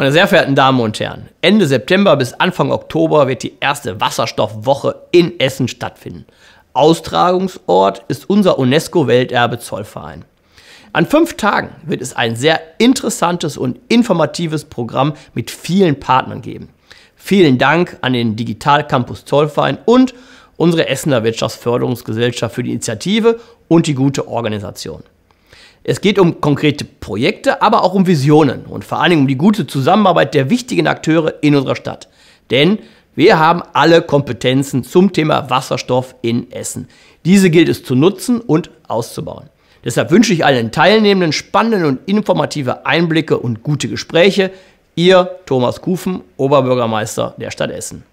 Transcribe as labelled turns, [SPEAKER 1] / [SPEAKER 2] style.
[SPEAKER 1] Meine sehr verehrten Damen und Herren, Ende September bis Anfang Oktober wird die erste Wasserstoffwoche in Essen stattfinden. Austragungsort ist unser UNESCO-Welterbe Zollverein. An fünf Tagen wird es ein sehr interessantes und informatives Programm mit vielen Partnern geben. Vielen Dank an den Digital Campus Zollverein und unsere Essener Wirtschaftsförderungsgesellschaft für die Initiative und die gute Organisation. Es geht um konkrete Projekte, aber auch um Visionen und vor allen Dingen um die gute Zusammenarbeit der wichtigen Akteure in unserer Stadt. Denn wir haben alle Kompetenzen zum Thema Wasserstoff in Essen. Diese gilt es zu nutzen und auszubauen. Deshalb wünsche ich allen Teilnehmenden spannende und informative Einblicke und gute Gespräche. Ihr Thomas Kufen, Oberbürgermeister der Stadt Essen.